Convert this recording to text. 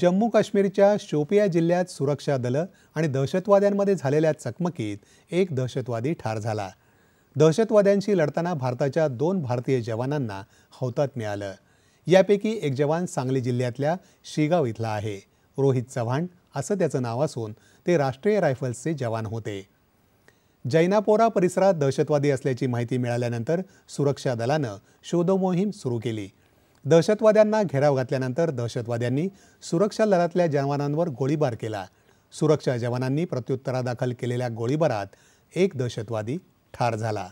जम्मू काश्मीरच्या शोपिया जिल्ह्यात सुरक्षा दलं आणि दहशतवाद्यांमध्ये झालेल्या चकमकीत एक दहशतवादी ठार झाला दहशतवाद्यांशी लढताना भारताच्या दोन भारतीय जवानांना हौतात मिळालं यापैकी एक जवान सांगली जिल्ह्यातल्या शेगाव इथला आहे रोहित चव्हाण असं त्याचं नाव असून ते राष्ट्रीय रायफल्सचे जवान होते जैनापोरा परिसरात दहशतवादी असल्याची माहिती मिळाल्यानंतर सुरक्षा दलानं शोधमोहीम सुरू केली दहशतवाद्यांना घेराव घातल्यानंतर दहशतवाद्यांनी सुरक्षा दलातल्या जवानांवर गोळीबार केला सुरक्षा जवानांनी प्रत्युत्तरादाखल केलेल्या गोळीबारात एक दहशतवादी ठार झाला